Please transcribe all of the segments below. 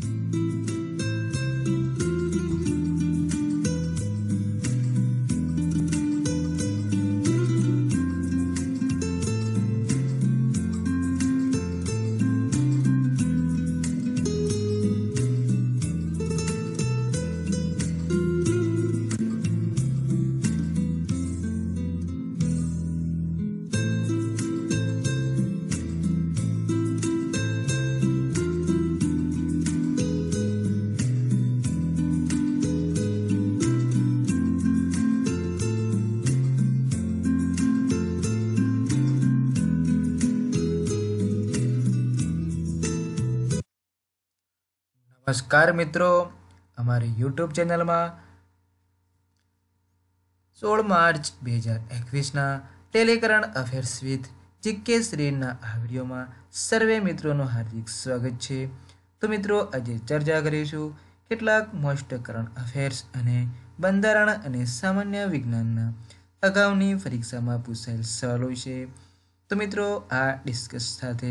Thank you. નમસ્કાર મિત્રો અમારી યુટ્યુબ ચેનલમાં સોળ માર્ચ બે હજાર એકવીસના ટેલિકરણ અફેર્સ વિથ જીકે શ્રીના આ વિડીયોમાં સર્વે મિત્રોનું હાર્દિક સ્વાગત છે તો મિત્રો આજે ચર્ચા કરીશું કેટલાક મોસ્ટ કરંટ અફેર્સ અને બંધારણ અને સામાન્ય વિજ્ઞાનના અગાઉની પરીક્ષામાં પૂછાયેલ સવાલો છે તો મિત્રો આ ડિસ્કસ સાથે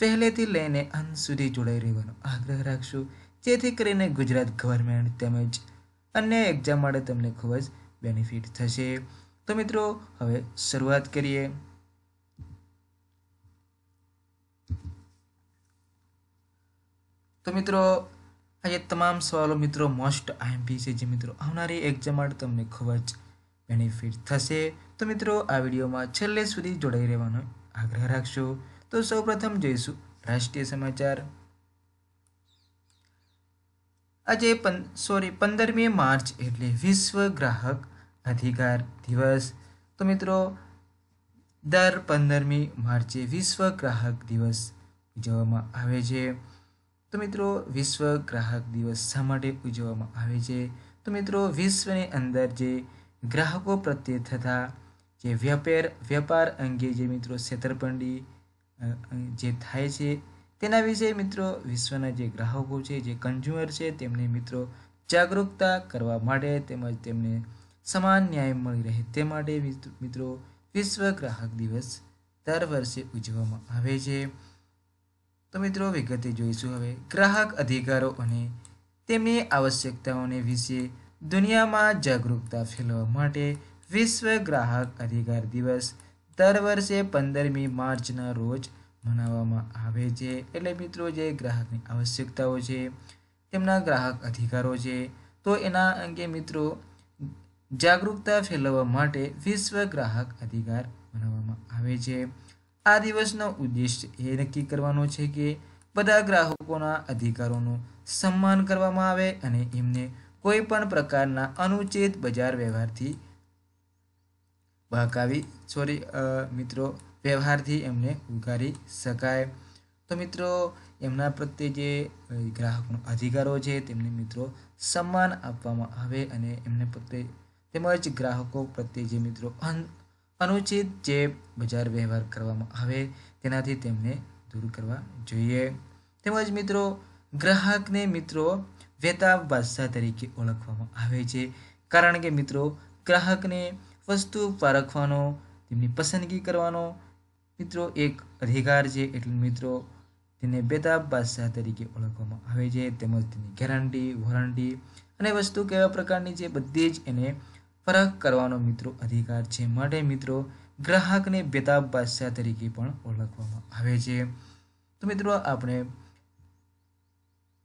પહેલેથી લઈને અંત સુધી જોડાઈ રહેવાનો આગ્રહ રાખશું જેથી કરીને ગુજરાત ગવર્મેન્ટ તેમજ અન્ય એક્ઝામ માટે તમને ખૂબ જ બેનિફિટ થશે તો મિત્રો હવે શરૂઆત કરીએ તો મિત્રો આજે તમામ સવાલો મિત્રો મોસ્ટ આઈએમપી છે જે મિત્રો આવનારી એક્ઝામ માટે તમને ખૂબ જ બેનિફિટ થશે તો મિત્રો આ વિડીયોમાં છેલ્લે સુધી જોડાઈ રહેવાનો આગ્રહ રાખશો તો સૌપ્રથમ જોઈશું રાષ્ટ્રીય સમાચાર આજે પં સોરી પંદરમી માર્ચ એટલે વિશ્વ ગ્રાહક અધિકાર દિવસ તો મિત્રો દર પંદરમી માર્ચે વિશ્વ ગ્રાહક દિવસ ઉજવવામાં આવે છે તો મિત્રો વિશ્વ ગ્રાહક દિવસ શા માટે ઉજવવામાં આવે છે તો મિત્રો વિશ્વની અંદર જે ગ્રાહકો પ્રત્યે થતા જે વેપાર વ્યાપાર અંગે જે મિત્રો છેતરપંડી જે થાય છે તેના વિશે મિત્રો વિશ્વના જે ગ્રાહકો છે જે કન્ઝ્યુમર છે તેમને મિત્રો જાગૃતતા કરવા માટે તેમજ તેમને સમાન ન્યાય મળી રહે તે માટે મિત્રો વિશ્વ ગ્રાહક દિવસ દર વર્ષે ઉજવવામાં આવે છે તો મિત્રો વિગતે જોઈશું હવે ગ્રાહક અધિકારો અને તેમની આવશ્યકતાઓને વિશે દુનિયામાં જાગૃતતા ફેલાવવા માટે વિશ્વ ગ્રાહક અધિકાર દિવસ દર વર્ષે પંદરમી માર્ચના રોજ મનાવવામાં આવે છે એટલે મિત્રો જે ગ્રાહકની આવશ્યકતાઓ છે તેમના ગ્રાહક અધિકારો છે તો એના અંગે મિત્રો જાગૃતતા ફેલાવવા માટે વિશ્વ ગ્રાહક અધિકાર મનાવવામાં આવે છે આ દિવસનો ઉદ્દેશ એ નક્કી કરવાનો છે કે બધા ગ્રાહકોના અધિકારોનું સન્માન કરવામાં આવે અને એમને કોઈ પણ પ્રકારના અનુચિત બજાર વ્યવહારથી બહકાવી સોરી મિત્રો વ્યવહારથી એમને ગુગારી શકાય તો મિત્રો એમના પ્રત્યે જે ગ્રાહકોનો અધિકારો છે તેમને મિત્રો સન્માન આપવામાં આવે અને એમને પ્રત્યે તેમજ ગ્રાહકો પ્રત્યે જે મિત્રો અનુચિત જે બજાર વ્યવહાર કરવામાં આવે તેનાથી તેમને દૂર કરવા જોઈએ તેમજ મિત્રો ગ્રાહકને મિત્રો વેતા બાદશાહ તરીકે ઓળખવામાં આવે છે કારણ કે મિત્રો ગ્રાહકને વસ્તુ પારખવાનો તેમની પસંદગી કરવાનો મિત્રો એક અધિકાર છે એટલે મિત્રો તેને બેતાબ બાદશાહ તરીકે ઓળખવામાં આવે છે તેમજ તેની ગેરંટી વોરંટી અને વસ્તુ કેવા પ્રકારની છે બધી જ એને ફરક કરવાનો મિત્રો અધિકાર છે માટે મિત્રો ગ્રાહકને બેતાબ બાદશાહ તરીકે પણ ઓળખવામાં આવે છે તો મિત્રો આપણે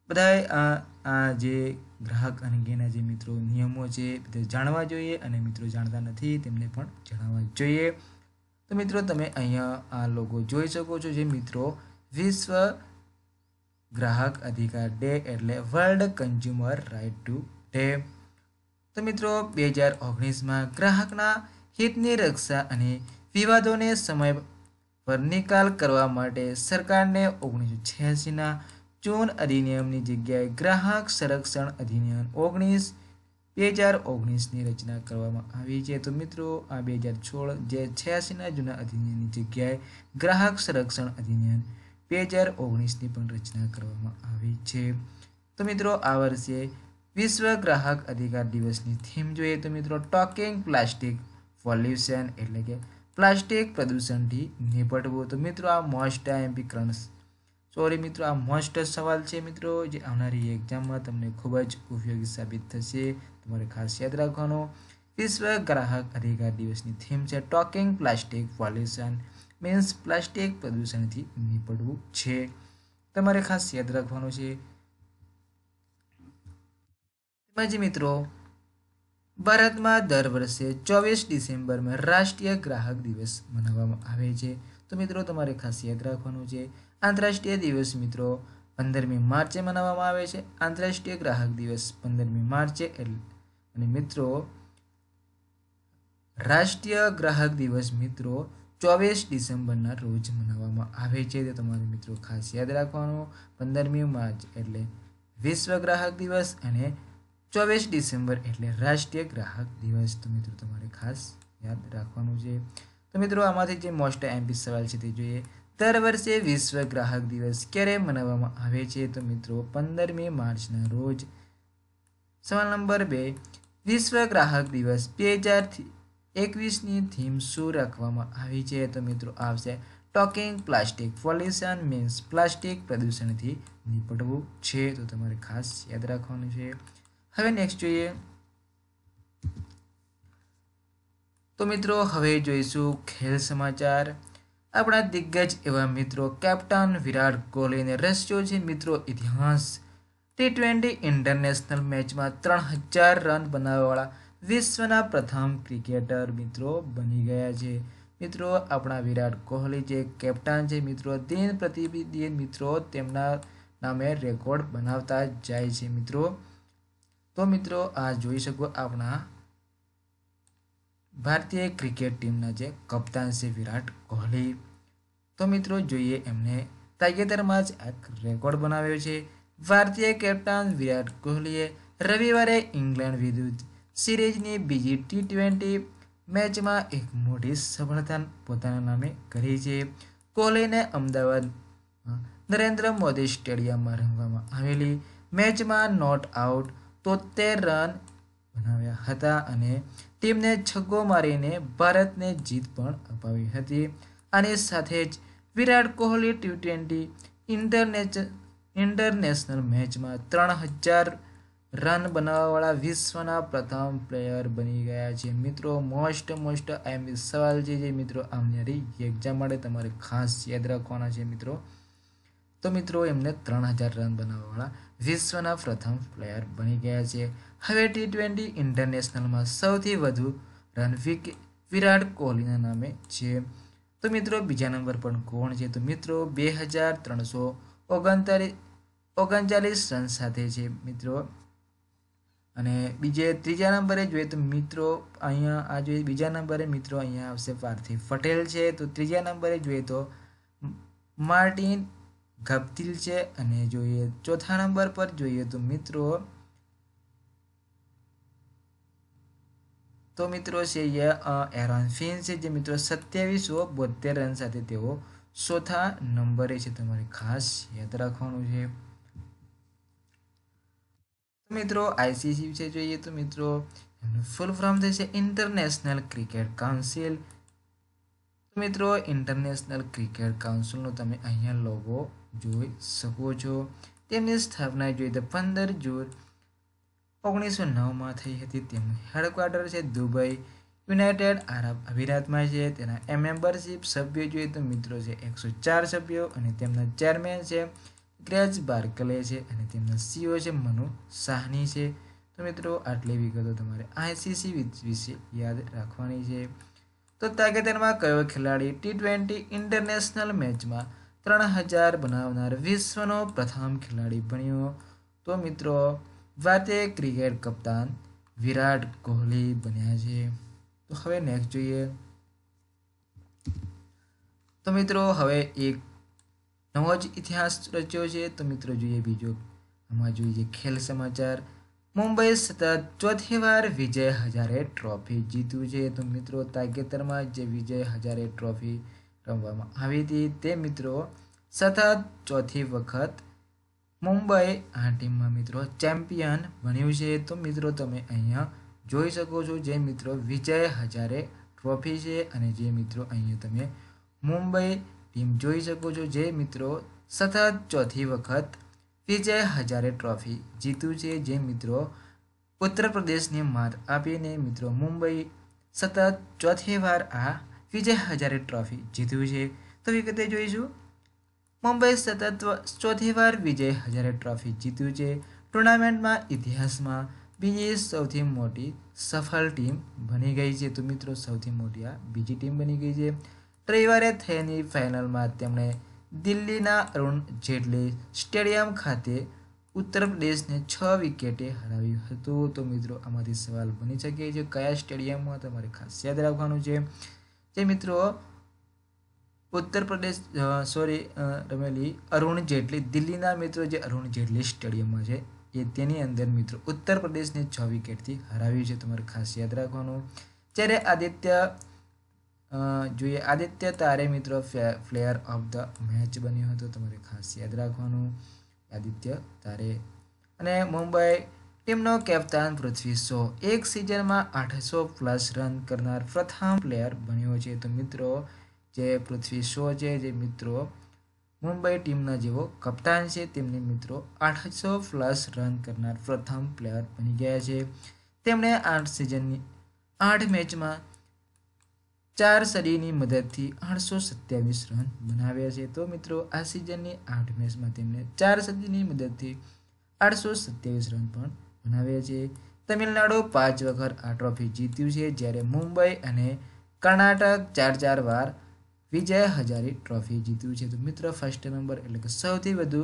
બધાએ આ જે ગ્રાહક અંગેના જે મિત્રો નિયમો છે તે જાણવા જોઈએ અને મિત્રો જાણતા નથી તેમને પણ જણાવવા જોઈએ તો મિત્રો તમે અહીંયા આ લોગો જોઈ શકો છો જે મિત્રો વિશ્વ ગ્રાહક અધિકાર ડે એટલે world consumer right to day તો મિત્રો બે હજાર ઓગણીસમાં ગ્રાહકના હિતની રક્ષા અને વિવાદોને સમય પર નિકાલ કરવા માટે સરકારને ઓગણીસો છ્યાસીના જૂન અધિનિયમની જગ્યાએ ગ્રાહક સંરક્ષણ અધિનિયમ ઓગણીસ બે હજાર ઓગણીસની રચના કરવામાં આવી છે તો મિત્રો આ બે હજાર સોળ જે છ્યાસીના જૂના અધિનિયમની જગ્યાએ ગ્રાહક સંરક્ષણ અધિનિયમ બે હજાર ઓગણીસની પણ રચના કરવામાં આવી છે તો મિત્રો આ વર્ષે વિશ્વ ગ્રાહક અધિકાર દિવસની થીમ જોઈએ તો મિત્રો ટોકિંગ પ્લાસ્ટિક પોલ્યુશન એટલે કે પ્લાસ્ટિક પ્રદૂષણથી નિપટવું તો મિત્રો આ મોસ્ટ એમપી કરન્સ સોરી મિત્રો આ મોસ્ટ સવાલ છે મિત્રો જે આવનારી એક્ઝામમાં તમને ખૂબ જ ઉપયોગી સાબિત થશે તમારે ખાસ યાદ રાખવાનો વિશ્વ ગ્રાહક અધિકાર દિવસની થીમ છે tackling plastic pollution means plastic પ્રદૂષણથી નીપડવું છે તમારે ખાસ યાદ રાખવાનું છે તેમજ મિત્રો ભારતમાં દર વર્ષે ચોવીસ ડિસેમ્બરમાં રાષ્ટ્રીય ગ્રાહક દિવસ મનાવવામાં આવે છે તો મિત્રો તમારે ખાસ યાદ રાખવાનું છે આંતરરાષ્ટ્રીય દિવસ મિત્રો પંદરમી માર્ચે મનાવવામાં આવે છે આંતરરાષ્ટ્રીય ગ્રાહક દિવસ પંદરમી માર્ચે અને મિત્રો રાષ્ટ્રીય ગ્રાહક દિવસ મિત્રો ચોવીસ ડિસેમ્બરના રોજ મનાવવામાં આવે છે તે તમારે મિત્રો ખાસ યાદ રાખવાનું પંદરમી માર્ચ એટલે વિશ્વ ગ્રાહક દિવસ અને ચોવીસ ડિસેમ્બર એટલે રાષ્ટ્રીય ગ્રાહક દિવસ તો મિત્રો તમારે ખાસ યાદ રાખવાનું છે તો મિત્રો આમાંથી જે મોસ્ટ એમપી સવાલ છે તે જોઈએ દર વર્ષે વિશ્વ ગ્રાહક દિવસ ક્યારે મનાવવામાં આવે છે તો મિત્રો પંદરમી માર્ચના રોજ સવાલ નંબર બે વિશ્વ ગ્રાહક દિવસ બે હજાર એકવીસની થીમ શું રાખવામાં આવી છે તો મિત્રો આવશે tackling plastic pollution means plastic પ્રદૂષણથી નિપટવું છે તો તમારે ખાસ યાદ રાખવાનું છે હવે નેક્સ્ટ જોઈએ તો મિત્રો હવે જોઈશું ખેલ સમાચાર આપણા દિગ્ગજ એવા મિત્રો કેપ્ટન વિરાટ કોહલીને રસ્યો છે મિત્રો ઇતિહાસ ટી ટ્વેન્ટી ઇન્ટરનેશનલ મેચમાં ત્રણ હજાર રન બનાવવાવાળા વિશ્વના પ્રથમ ક્રિકેટર મિત્રો બની ગયા છે મિત્રો આપણા વિરાટ કોહલી જે કેપ્ટન છે મિત્રો દિન પ્રતિદિન મિત્રો તેમના નામે રેકોર્ડ બનાવતા જાય છે મિત્રો તો મિત્રો આ જોઈ શકો આપણા ભારતીય ક્રિકેટ ટીમના જે કપ્તાન છે વિરાટ કોહલી તો મિત્રો જોઈએ એમને તાજેતરમાં જ એક રેકોર્ડ બનાવ્યો છે ભારતીય કેપ્ટન વિરાટ કોહલીએ રવિવારે ઇંગ્લેન્ડ વિરુદ્ધ સિરીઝની બીજી ટી ટ્વેન્ટી મેચમાં એક મોટી સફળતા પોતાના નામે કરી છે કોહલીને અમદાવાદ નરેન્દ્ર મોદી સ્ટેડિયમમાં રમવામાં આવેલી મેચમાં નોટ આઉટ તોતેર રન બનાવ્યા હતા અને ટીમને છગ્ગો મારીને ભારતને જીત પણ અપાવી હતી અને સાથે જ વિરાટ કોહલી ટી ટ્વેન્ટી ઇન્ટરનેચ ઇન્ટરનેશનલ મેચમાં ત્રણ હજાર રન બનાવવાવાળા વિશ્વના પ્રથમ પ્લેયર બની ગયા છે મિત્રો મોસ્ટ મોસ્ટ એમ સવાલ છે જે મિત્રો આવનારી એક્ઝામ માટે તમારે ખાસ યાદ રાખવાના છે મિત્રો તો મિત્રો એમને ત્રણ હજાર રન બનાવવાવાળા વિશ્વના પ્રથમ પ્લેયર બની ગયા છે હવે ટી ટ્વેન્ટી ઇન્ટરનેશનલમાં સૌથી વધુ રન વિરાટ કોહલીના નામે છે તો મિત્રો બીજા નંબર પર કોણ છે તો મિત્રો બે હજાર ત્રણસો ઓગણતાલીસ ઓગણચાલીસ રન સાથે છે મિત્રો અને બીજે ત્રીજા નંબરે જોઈએ તો મિત્રો અહીંયા આ જોઈએ બીજા નંબરે મિત્રો અહીંયા આવશે પાર્થિવ પટેલ છે તો ત્રીજા નંબરે જોઈએ તો માર્ટિન ગપતિલ છે અને જોઈએ ચોથા નંબર પર જોઈએ તો મિત્રો તો મિત્રો છે એરોન ફિન જે મિત્રો સત્યાવીસો બોતેર રન સાથે તેઓ ચોથા નંબરે છે તમારે ખાસ યાદ રાખવાનું છે મિત્રો આઈસીસી વિશે જોઈએ તો મિત્રો ફૂલ ફોર્મ થશે ઇન્ટરનેશનલ ક્રિકેટ કાઉન્સિલ મિત્રો ઇન્ટરનેશનલ ક્રિકેટ કાઉન્સિલનો તમે અહીંયા લોગો જોઈ શકો છો તેમની સ્થાપના જોઈએ તો પંદર જૂન ઓગણીસો નવમાં થઈ હતી તેમનું હેડક્વાર્ટર છે દુબઈ યુનાઇટેડ આરબ અમીરાતમાં છે તેના મેમ્બરશીપ સભ્યો જોઈએ તો મિત્રો છે એકસો ચાર સભ્યો અને તેમના ચેરમેન છે ગ્રેજ બાર્કલે છે અને તેમના સીઓ છે મનુ સાહની છે તો મિત્રો આટલી વિગતો તમારે આઈસીસી વિશે યાદ રાખવાની છે તો તાજેતરમાં કયો ખેલાડી ટી ટ્વેન્ટી ઇન્ટરનેશનલ મેચમાં ત્રણ હજાર બનાવનાર વિશ્વનો પ્રથમ ખેલાડી બન્યો તો મિત્રો વાતે ક્રિકેટ કપ્તાન વિરાટ કોહલી બન્યા છે તો હવે નેક્સ્ટ જોઈએ તો મિત્રો હવે એક નવો જ ઇતિહાસ રચ્યો છે તો મિત્રો જોઈએ બીજો આમાં જોઈએ ખેલ સમાચાર મુંબઈ સતત ચોથી વાર વિજય હજારે ટ્રોફી જીત્યું છે તો મિત્રો તાજેતરમાં જે વિજય હજારે ટ્રોફી રમવામાં આવી હતી તે મિત્રો સતત ચોથી વખત મુંબઈ આ ટીમમાં મિત્રો ચેમ્પિયન બન્યું છે તો મિત્રો તમે અહીંયા જોઈ શકો છો જે મિત્રો વિજય હજારે ટ્રોફી છે અને જે મિત્રો અહીંયા તમે મુંબઈ ટીમ જોઈ શકો છો જે મિત્રો સતત ચોથી વખત વિજય હજારે ટ્રોફી જીત્યું છે જે મિત્રો ઉત્તર પ્રદેશને માત આપીને મિત્રો મુંબઈ સતત ચોથી વાર આ વિજય હજારે ટ્રોફી જીત્યું છે તો વિગતે જોઈશું મુંબઈ સતત ચોથી વાર વિજય હજારે ટ્રોફી જીત્યું છે ટુર્નામેન્ટમાં ઇતિહાસમાં બીજી સૌથી મોટી સફળ ટીમ બની ગઈ છે તો મિત્રો સૌથી મોટી આ બીજી ટીમ બની ગઈ છે રવિવારે થયેલી ફાઇનલમાં તેમણે દિલ્હીના અરુણ જેટલી સ્ટેડિયમ ખાતે ઉત્તર પ્રદેશને છ વિકેટે હરાવ્યું હતું તો મિત્રો આમાંથી સવાલ બની શકે છે કયા સ્ટેડિયમમાં તમારે ખાસ યાદ રાખવાનું છે જે મિત્રો ઉત્તર પ્રદેશ સોરી રમેલી અરુણ જેટલી દિલ્હીના મિત્રો જે અરુણ જેટલી સ્ટેડિયમમાં છે એ તેની અંદર મિત્રો ઉત્તર પ્રદેશને છ વિકેટથી હરાવ્યું છે તમારે ખાસ યાદ રાખવાનું જ્યારે આદિત્ય જોઈએ આદિત્ય તારે મિત્રો પ્લેયર ઓફ ધ મેચ બન્યો હતો તમારે ખાસ યાદ રાખવાનું આદિત્ય તારે અને મુંબઈ ટીમનો કેપ્ટન પૃથ્વી શો એક સિઝનમાં આઠસો પ્લસ રન કરનાર પ્રથમ પ્લેયર બન્યો છે તો મિત્રો જે પૃથ્વી શો છે જે મિત્રો મુંબઈ ટીમના જેવો કપ્તાન છે તેમને મિત્રો આઠસો પ્લસ રન કરનાર પ્રથમ પ્લેયર બની ગયા છે તેમણે આઠ સિઝનની આઠ મેચમાં ચાર સદીની મદદથી આઠસો સત્યાવીસ રન બનાવ્યા છે તો મિત્રો આ સિઝનની આઠ મેચમાં તેમણે ચાર સદીની મદદથી આઠસો સત્યાવીસ રન પણ બનાવ્યા છે તમિલનાડુ પાંચ વખત આ ટ્રોફી જીત્યું છે જ્યારે મુંબઈ અને કર્ણાટક ચાર ચાર વાર વિજય હજારે ટ્રોફી જીત્યું છે તો મિત્રો ફર્સ્ટ નંબર એટલે કે સૌથી વધુ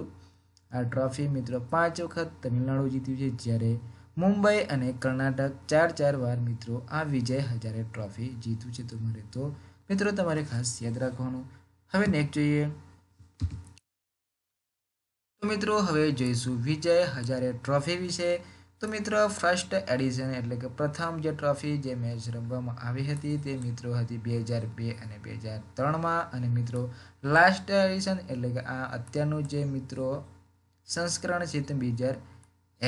આ ટ્રોફી મિત્રો પાંચ વખત તમિલનાડુ જીત્યું છે જ્યારે મુંબઈ અને કર્ણાટક ચાર ચાર વાર મિત્રો આ વિજય હજારે ટ્રોફી જીત્યું છે તો મારે તો મિત્રો તમારે ખાસ યાદ રાખવાનું હવે નેક્સ્ટ જોઈએ તો મિત્રો હવે જોઈશું વિજય હજારે ટ્રોફી વિશે તો મિત્રો ફર્સ્ટ એડિશન એટલે કે પ્રથમ જે ટ્રોફી જે મેચ રમવામાં આવી હતી તે મિત્રો હતી બે હજાર બે અને બે હજાર ત્રણમાં અને મિત્રો લાસ્ટ એડિશન એટલે કે આ અત્યારનું જે મિત્રો સંસ્કરણ છે તે બે હજાર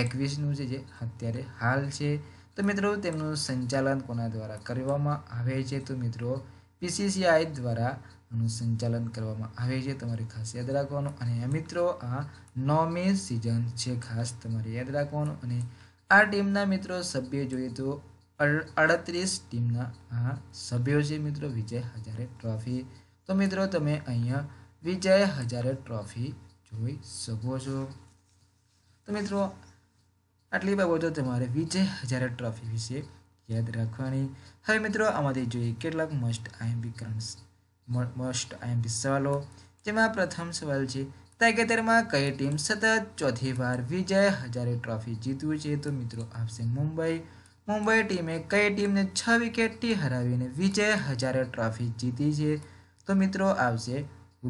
એકવીસનું છે જે અત્યારે હાલ છે તો મિત્રો તેમનું સંચાલન કોના દ્વારા કરવામાં આવે છે તો મિત્રો પીસીસીઆઈ દ્વારા નું સંચાલન કરવામાં આવે છે તમારે ખાસ યાદ રાખવાનું અને મિત્રો આ નવમી સિઝન છે ખાસ તમારે યાદ રાખવાનું અને આ ટીમના મિત્રો સભ્ય જોઈએ તો અડત્રીસ ટીમના આ સભ્યો છે મિત્રો વિજય હજારે ટ્રોફી તો મિત્રો તમે અહીંયા વિજય હજારે ટ્રોફી જોઈ શકો છો તો મિત્રો આટલી બાબતો તમારે વિજય હજારે ટ્રોફી વિશે યાદ રાખવાની હવે મિત્રો આમાંથી જોઈએ કેટલાક must IMP currents must IMP સવાલો જેમાં પ્રથમ સવાલ છે તાજેતરમાં કઈ ટીમ સતત ચોથી વાર વિજય હજારે ટ્રોફી જીત્યું છે તો મિત્રો આવશે મુંબઈ મુંબઈ ટીમે કઈ ટીમને છ વિકેટથી હરાવીને વિજય હજારે ટ્રોફી જીતી છે તો મિત્રો આવશે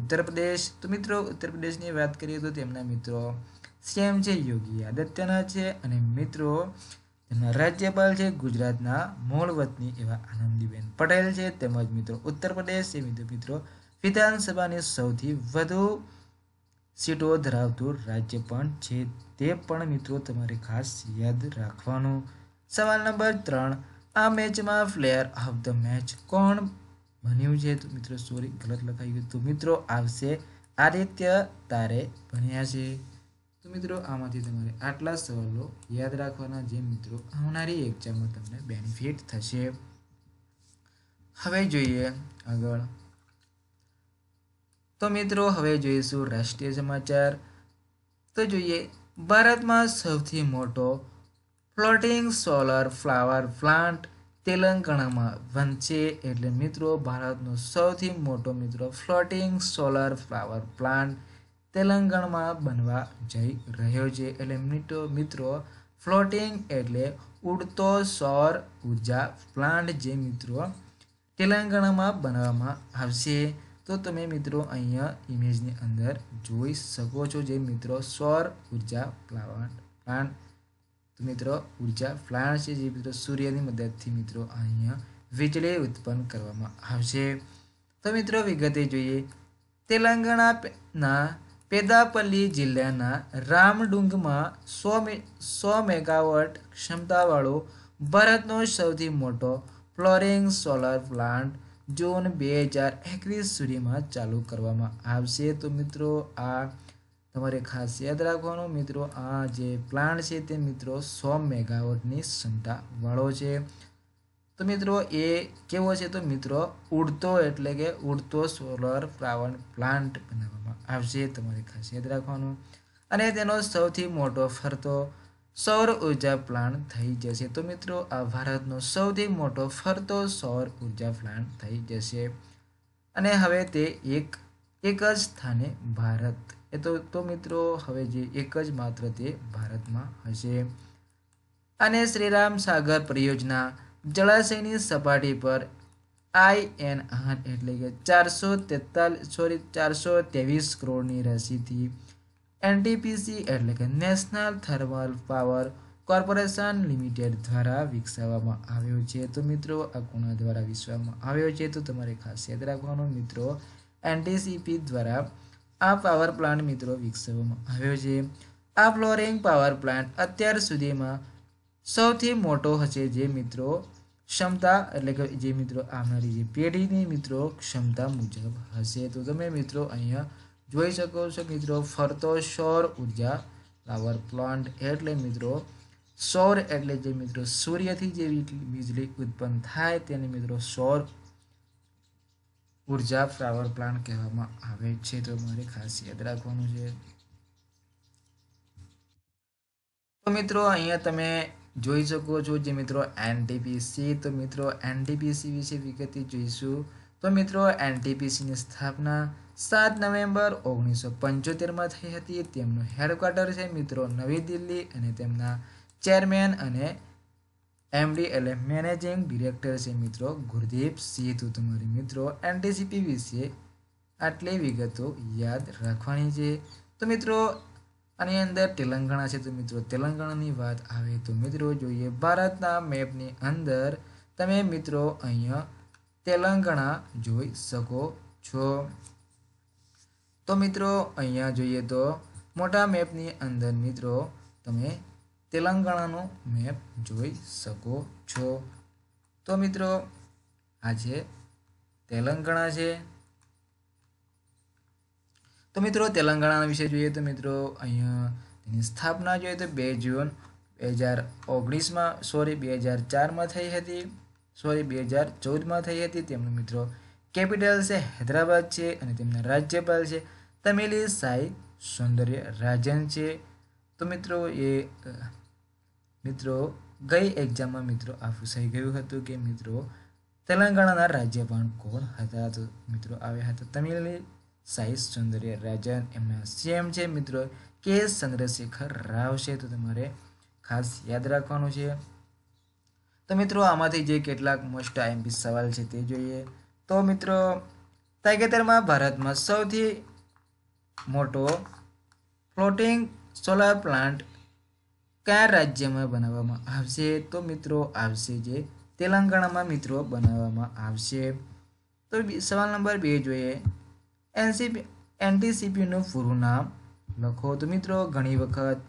ઉત્તર પ્રદેશ તો મિત્રો ઉત્તર પ્રદેશની વાત કરીએ તો તેમના મિત્રો સીએમ છે યોગી આદિત્યનાથ છે અને મિત્રો તેમના રાજ્યપાલ છે ગુજરાતના મૂળ વતની એવા આનંદીબેન પટેલ છે તેમજ મિત્રો ઉત્તર પ્રદેશ એ મિત્રો વિધાનસભાની સૌથી વધુ સીટો ધરાવતું રાજ્ય પણ છે તે પણ મિત્રો તમારે ખાસ યાદ રાખવાનું સવાલ નંબર ત્રણ આ મેચમાં પ્લેયર ઓફ ધ મેચ કોણ બન્યું છે તો મિત્રો સોરી ગલત લખાયું ગયું તો મિત્રો આવશે આદિત્ય તારે ભણ્યા છે તો મિત્રો આમાંથી તમારે આટલા સવાલો યાદ રાખવાના જે મિત્રો આવનારી એક્ઝામમાં તમને બેનિફિટ થશે હવે જોઈએ આગળ તો મિત્રો હવે જોઈશું રાષ્ટ્રીય સમાચાર તો જોઈએ ભારતમાં સૌથી મોટો ફ્લોટિંગ સોલર ફ્લાવર પ્લાન્ટ તેલંગાણામાં વનશે એટલે મિત્રો ભારતનો સૌથી મોટો મિત્રો ફ્લોટિંગ સોલર ફ્લાવર પ્લાન્ટ તેલંગાણામાં બનવા જઈ રહ્યો છે એટલે મિત્રો મિત્રો ફ્લોટિંગ એટલે ઉડતો સૌર ઉર્જા પ્લાન્ટ જે મિત્રો તેલંગાણામાં બનાવવામાં આવશે તો તમે મિત્રો અહીંયા ઇમેજની અંદર જોઈ શકો છો જે મિત્રો સૌર ઉર્જા પ્લાન્ટ પ્લાન્ટ મિત્રો ઉર્જા પ્લાન્ટ છે જે મિત્રો સૂર્યની મદદથી મિત્રો અહીંયા વીજળી ઉત્પન્ન કરવામાં આવશે તો મિત્રો વિગતે જોઈએ તેલંગાણાના પેદાપલ્લી જિલ્લાના રામડુંગમાં સો મે સો મેગાવોટ ક્ષમતાવાળો ભારતનો સૌથી મોટો ફ્લોરિંગ સોલર પ્લાન્ટ જૂન બે હજાર એકવીસ સુધીમાં ચાલુ કરવામાં આવશે તો મિત્રો આ તમારે ખાસ યાદ રાખવાનું મિત્રો આ જે પ્લાન્ટ છે તે મિત્રો સો મેગાવોટની ક્ષમતાવાળો છે તો મિત્રો એ કેવો છે તો મિત્રો ઉડતો એટલે કે ઉડતો સોલર પાવર પ્લાન્ટ બનાવવામાં આવશે તમારે ખાસ યાદ રાખવાનું અને તેનો સૌથી મોટો ફરતો સૌર ઉર્જા પ્લાન્ટ થઈ જશે તો મિત્રો આ ભારતનો સૌથી મોટો ફરતો સૌર ઉર્જા પ્લાન્ટ થઈ જશે અને હવે તે એક એક જ સ્થાને ભારત એ તો તો મિત્રો હવે જે એક જ માત્ર તે ભારતમાં હશે અને શ્રીરામ સાગર પરિયોજના જળાશયની સપાટી પર આઈ એન આર એટલે કે ચારસો તેતાલીસ સોરી ચારસો તેવીસ કરોડની રસીથી એનટીપીસી એટલે કે National Thermal Power Corporation Limited દ્વારા વિકસાવવામાં આવ્યો છે તો મિત્રો આ કોના દ્વારા વિકસાવવામાં આવ્યો છે તો તમારે ખાસ યાદ રાખવાનું મિત્રો એનટીસીપી દ્વારા આ પાવર પ્લાન્ટ મિત્રો વિકસાવવામાં આવ્યો છે આ ફ્લોરિંગ પાવર પ્લાન્ટ અત્યાર સુધીમાં સૌથી મોટો હશે જે મિત્રો ક્ષમતા એટલે કે જે મિત્રો આવનારી જે પેઢીની મિત્રો ક્ષમતા મુજબ હશે તો તમે મિત્રો અહીંયા જોઈ શકો છો મિત્રો ફરતો સૌર ઉર્જા પાવર પ્લાન્ટ એટલે મિત્રો સૌર એટલે જે મિત્રો સૂર્યથી જે વીજળી ઉત્પન્ન થાય તેને મિત્રો સૌર ઉર્જા પાવર પ્લાન્ટ કહેવામાં આવે છે તો મારે ખાસ યાદ રાખવાનું છે તો મિત્રો અહીંયા તમે જોઈ શકો છો જે મિત્રો એનટીપીસી તો મિત્રો એનટીપીસી વિશે વિગતે જોઈશું તો મિત્રો એનટીપીસીની સ્થાપના સાત નવેમ્બર ઓગણીસો પંચોતેરમાં થઈ હતી તેમનું હેડક્વાર્ટર છે મિત્રો નવી દિલ્હી અને તેમના ચેરમેન અને એમડી એટલે મેનેજિંગ ડિરેક્ટર છે મિત્રો ગુરદીપ ગુરદીપસિંહ તુતમરી મિત્રો એનટીસીપી વિશે આટલી વિગતો યાદ રાખવાની છે તો મિત્રો આની અંદર તેલંગાણા છે તો મિત્રો તેલંગાણાની વાત આવે તો મિત્રો જોઈએ ભારતના મેપની અંદર તમે મિત્રો અહીંયા તેલંગણા જોઈ શકો છો તો મિત્રો અહીંયા જોઈએ તો મોટા મેપની અંદર મિત્રો તમે તેલંગણાનો મેપ જોઈ શકો છો તો મિત્રો આ છે તેલંગણા છે તો મિત્રો તેલંગાણા વિશે જોઈએ તો મિત્રો અહીંયા તેની સ્થાપના જોઈએ તો બે જૂન બે હજાર ઓગણીસમાં સોરી બે હજાર ચારમાં થઈ હતી સોરી બે હજાર ચૌદમાં થઈ હતી તેમનું મિત્રો કેપિટલ છે હૈદરાબાદ છે અને તેમના રાજ્યપાલ છે તમિલી સાઈ સૌંદર્ય રાજન છે તો મિત્રો એ મિત્રો ગઈ એક્ઝામમાં મિત્રો આ પૂછાઈ ગયું હતું કે મિત્રો તેલંગાણાના રાજ્યપાલ કોણ હતા તો મિત્રો આવ્યા હતા તમિલી સાઈ સૌંદર્ય રાજન એમના સીએમ છે મિત્રો કે ચંદ્રશેખર રાવ છે તો તમારે ખાસ યાદ રાખવાનું છે તો મિત્રો આમાંથી જે કેટલાક મોસ્ટ આઈએમપી સવાલ છે તે જોઈએ તો મિત્રો તાજેતરમાં ભારતમાં સૌથી મોટો ફ્લોટિંગ સોલાર પ્લાન્ટ કયા રાજ્યમાં બનાવવામાં આવશે તો મિત્રો આવશે જે તેલંગાણામાં મિત્રો બનાવવામાં આવશે તો સવાલ નંબર બે જોઈએ એનસીપી એનટીસીપીનું પૂરું નામ લખો તો મિત્રો ઘણી વખત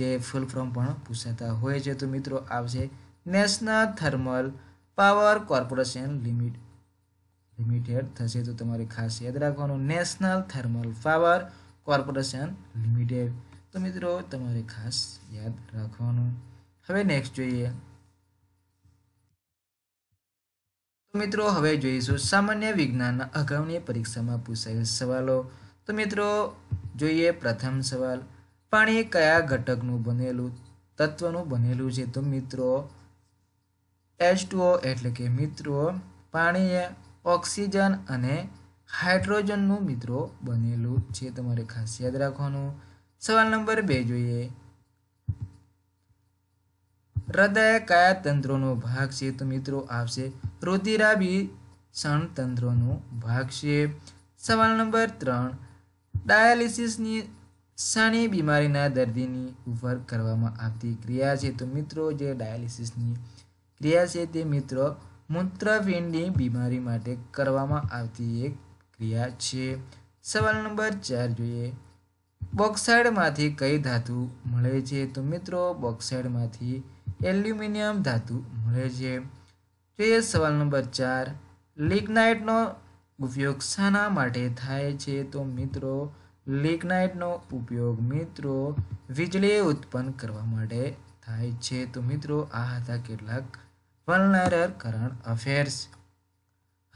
જે ફૂલ ફોર્મ પણ પૂછાતા હોય છે તો મિત્રો આવશે National Thermal Power Corporation limit Limited થશે તો તમારે ખાસ યાદ રાખવાનું National Thermal Power Corporation Limited તો મિત્રો તમારે ખાસ યાદ રાખવાનું હવે નેક્સ્ટ જોઈએ તો મિત્રો હવે જોઈશું સામાન્ય વિજ્ઞાનના અગાઉની પરીક્ષામાં પૂછાયેલ સવાલો તો મિત્રો જોઈએ પ્રથમ સવાલ પાણી કયા ઘટકનું બનેલું તત્વનું બનેલું છે તો મિત્રો એચ ટુઓ એટલે કે મિત્રો પાણી એ ઓક્સિજન અને હાઇડ્રોજનનું મિત્રો બનેલું છે તમારે ખાસ યાદ રાખવાનું સવાલ નંબર બે જોઈએ હૃદય કયા તંત્રોનો ભાગ છે તો મિત્રો આવશે રુધિરાબી ક્ષણ તંત્રોનો ભાગ છે સવાલ નંબર ત્રણ ડાયાલિસિસની શાની બીમારીના દર્દીની ઉપર કરવામાં આવતી ક્રિયા છે તો મિત્રો જે ડાયાલિસિસની ક્રિયા છે તે મિત્રો મૂત્રપિંડની બીમારી માટે કરવામાં આવતી એક ક્રિયા છે સવાલ નંબર ચાર જોઈએ બોક્સાઇડમાંથી કઈ ધાતુ મળે છે તો મિત્રો બોક્સાઇડમાંથી એલ્યુમિનિયમ ધાતુ મળે છે જોઈએ સવાલ નંબર ચાર લિગ્નાઇટનો ઉપયોગ શાના માટે થાય છે તો મિત્રો લિગ્નાઇટનો ઉપયોગ મિત્રો વીજળી ઉત્પન્ન કરવા માટે થાય છે તો મિત્રો આ હતા કેટલાક વલનરર કરંટ અફેર્સ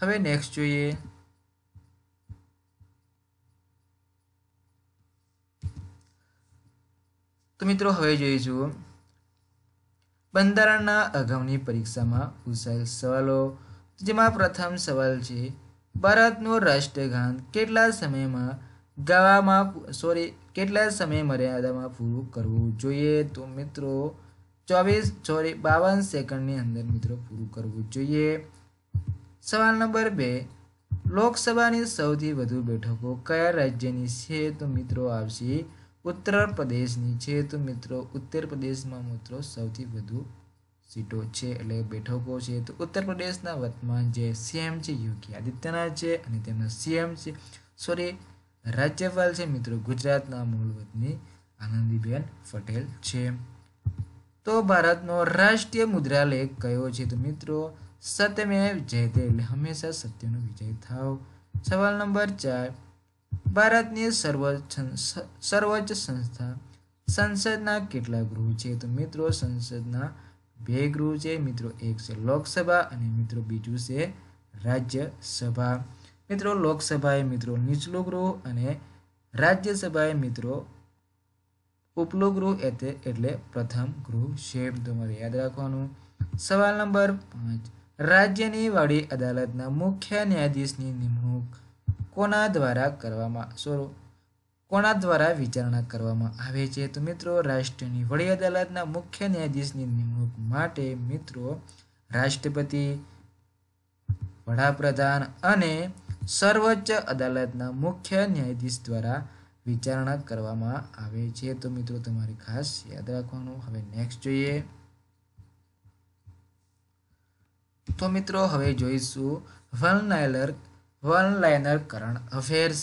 હવે નેક્સ્ટ જોઈએ તો મિત્રો હવે જોઈશું બંધારણના અગાઉની પરીક્ષામાં પૂછાયેલ સવાલો જેમાં પ્રથમ સવાલ છે ભારતનો રાષ્ટ્રગાન કેટલા સમયમાં ગાવામાં સોરી કેટલા સમય મર્યાદામાં પૂરું કરવું જોઈએ તો મિત્રો ચોવીસ સોરી બાવન સેકન્ડની અંદર મિત્રો પૂરું કરવું જોઈએ સવાલ નંબર બે લોકસભાની સૌથી વધુ બેઠકો કયા રાજ્યની છે તો મિત્રો આવશે ઉત્તર પ્રદેશની છે તો મિત્રો ઉત્તર પ્રદેશમાં મિત્રો સૌથી વધુ સીટો છે એટલે બેઠકો છે તો ઉત્તર પ્રદેશના વર્તમાન જે સીએમ છે યોગી આદિત્યનાથ છે અને તેમના સીએમ છે સોરી રાજ્યપાલ છે મિત્રો ગુજરાતના મૂળ વતની આનંદીબેન પટેલ છે તો ભારતનો રાષ્ટ્રીય મુદ્રાલેખ કયો છે તો મિત્રો સત્યમેવ જયતે એટલે હંમેશા સત્યનો વિજય થાવ સવાલ નંબર ચાર ભારતની સર્વોચ્ચ સર્વોચ્ચ સંસ્થા સંસદના કેટલા ગૃહ છે તો મિત્રો સંસદના બે ગૃહ છે મિત્રો એક છે લોકસભા અને મિત્રો બીજું છે રાજ્યસભા મિત્રો લોકસભાએ મિત્રો નીચલું ગૃહ અને રાજ્યસભાએ મિત્રો ઉપલું ગૃહ એટલે પ્રથમ ગૃહ છે તમારે યાદ રાખવાનું સવાલ નંબર પાંચ રાજ્યની વડી અદાલતના મુખ્ય ન્યાયાધીશની નિમણૂક કોના દ્વારા કરવામાં સોરો કોના દ્વારા વિચારણા કરવામાં આવે છે તો મિત્રો રાષ્ટ્રની વડી અદાલતના મુખ્ય ન્યાયાધીશની નિમણૂક માટે મિત્રો રાષ્ટ્રપતિ વડાપ્રધાન અને સર્વોચ્ચ અદાલતના મુખ્ય ન્યાયાધીશ દ્વારા વિચારણા કરવામાં આવે છે તો મિત્રો તમારે ખાસ યાદ રાખવાનું હવે નેક્સ્ટ જોઈએ તો મિત્રો હવે જોઈશું વનલાઇનર વનલાઇનર કરણ અફેર્સ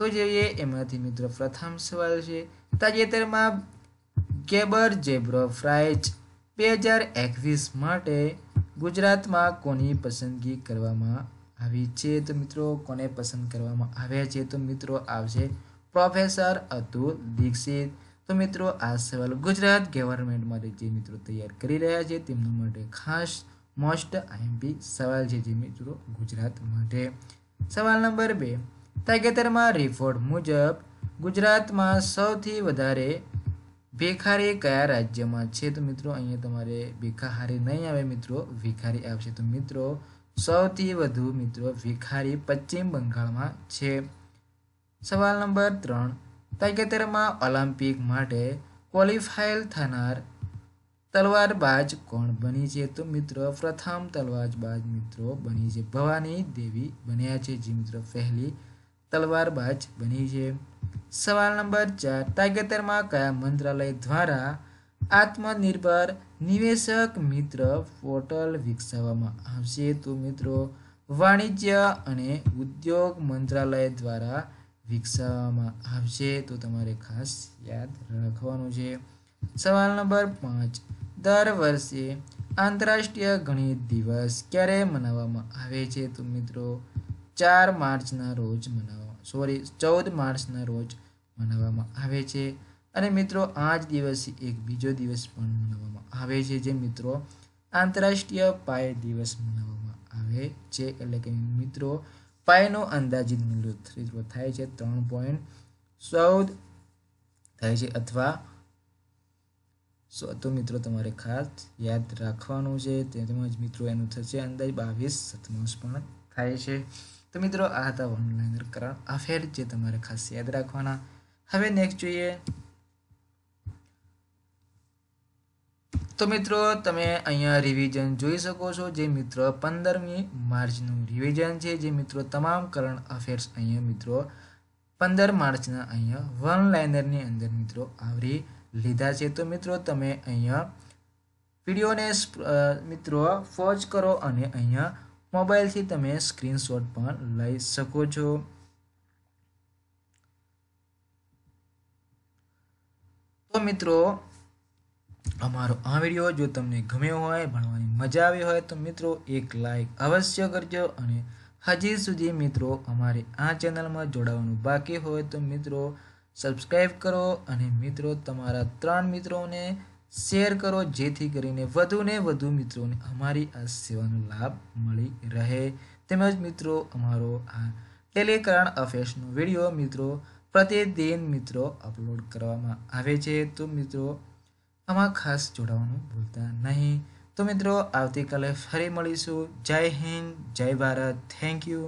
તો જોઈએ એમાંથી મિત્રો પ્રથમ સવાલ છે તાજેતરમાં ગેબર જેબ્રો ફ્રાઇચ બે હજાર એકવીસ માટે ગુજરાતમાં કોની પસંદગી કરવામાં આવી છે તો મિત્રો કોને પસંદ કરવામાં આવ્યા છે તો મિત્રો આવશે પ્રોફેસર અતુલ દીક્ષિત તો મિત્રો આ સવાલ ગુજરાત ગવર્મેન્ટ માટે જે મિત્રો તૈયાર કરી રહ્યા છે તેમના માટે ખાસ મોસ્ટ આઈએમપી સવાલ છે જે મિત્રો ગુજરાત માટે સવાલ નંબર બે તાજેતરમાં રિપોર્ટ મુજબ ગુજરાતમાં સૌથી વધારે ભેખારી કયા રાજ્યમાં છે તો મિત્રો અહીંયા તમારે ભેખાહારી નહીં આવે મિત્રો ભિખારી આવશે તો મિત્રો સૌથી વધુ મિત્રો ભિખારી પશ્ચિમ બંગાળમાં છે સવાલ નંબર ત્રણ તાજેતરમાં ઓલિમ્પિક માટે ક્વોલિફાયલ થનાર તલવારબાજ કોણ બની છે તો મિત્રો પ્રથમ તલવારબાજ મિત્રો બની છે ભવાની દેવી બન્યા છે જે મિત્રો પહેલી તલવારબાજ બની છે સવાલ નંબર ચાર તાજેતરમાં કયા મંત્રાલય દ્વારા આત્મનિર્ભર નિવેશક મિત્ર પોર્ટલ વિકસાવવામાં આવશે તો મિત્રો વાણિજ્ય અને ઉદ્યોગ મંત્રાલય દ્વારા વિકસાવવામાં આવશે તો તમારે ખાસ યાદ રાખવાનું છે સવાલ નંબર પાંચ દર વર્ષે આંતરરાષ્ટ્રીય ગણિત દિવસ ક્યારે મનાવવામાં આવે છે તો મિત્રો ચાર માર્ચના રોજ મનાવવા સોરી ચૌદ માર્ચના રોજ મનાવવામાં આવે છે અને મિત્રો આ જ દિવસે એક બીજો દિવસ પણ મનાવવામાં આવે છે જે મિત્રો આંતરરાષ્ટ્રીય પાય દિવસ મનાવવામાં આવે છે એટલે કે મિત્રો પાયનો અંદાજિત મૂલ્ય થાય છે ત્રણ પોઈન્ટ ચૌદ થાય છે અથવા સો તો મિત્રો તમારે ખાસ યાદ રાખવાનું છે તેમજ મિત્રો એનું થશે અંદાજ બાવીસ સતમાસ પણ થાય છે તો મિત્રો આ હતા ઓનલાઈન કરંટ અફેર જે તમારે ખાસ યાદ રાખવાના હવે નેક્સ્ટ જોઈએ તો મિત્રો તમે અહીંયા રિવિઝન જોઈ શકો છો જે મિત્રો પંદરમી માર્ચનું રિવિઝન છે જે મિત્રો તમામ કરંટ અફેર્સ અહીંયા મિત્રો પંદર માર્ચના અહીંયા વન લાઇનરની અંદર મિત્રો આવરી લીધા છે તો મિત્રો તમે અહીંયા વિડીયોને મિત્રો ફોજ કરો અને અહીંયા મોબાઈલથી તમે સ્ક્રીનશોટ પણ લઈ શકો છો તો મિત્રો અમારો આ વિડીયો જો તમને ગમ્યો હોય ભણવાની મજા આવી હોય તો મિત્રો એક લાઇક અવશ્ય કરજો અને હજી સુધી મિત્રો અમારે આ ચેનલમાં જોડાવાનું બાકી હોય તો મિત્રો સબસ્ક્રાઈબ કરો અને મિત્રો તમારા ત્રણ મિત્રોને શેર કરો જેથી કરીને વધુને વધુ મિત્રોને અમારી આ સેવાનો લાભ મળી રહે તેમજ મિત્રો અમારો આ ટેલિકરણ અફેર્સનો વિડીયો મિત્રો પ્રતિદિન મિત્રો અપલોડ કરવામાં આવે છે તો મિત્રો આમાં ખાસ જોડાવાનું ભૂલતા નહીં તો મિત્રો આવતીકાલે ફરી મળીશું જય હિન્દ જય ભારત થેન્ક યુ